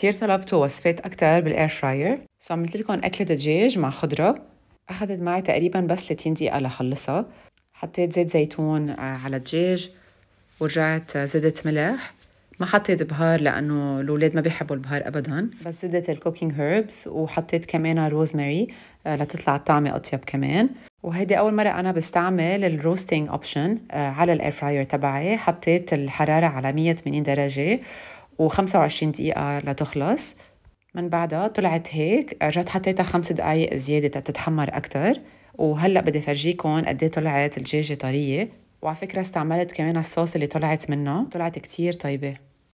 كتير طلبتوا وصفات أكتر بالإير فراير سو عملت لكم أكلة دجاج مع خضرة أخذت معي تقريبا بس 30 دقيقة لخلصها حطيت زيت زيتون آه، على الدجاج ورجعت آه، زدت ملح ما حطيت بهار لانه الاولاد ما بيحبوا البهار ابدا بس زدت الكوكينج هيربس وحطيت كمان روزماري آه، لتطلع الطعمه اطيب كمان وهيدي اول مره انا بستعمل الروستينج اوبشن على الاير فراير تبعي حطيت الحراره على 180 درجه و25 دقيقة لتخلص من بعدها طلعت هيك رجعت حطيتها خمس دقايق زيادة تتحمر أكتر وهلأ بدي فرجيكم قد إيه طلعت الدجاجة طرية وعلى فكرة استعملت كمان الصوص اللي طلعت منه طلعت كتير طيبة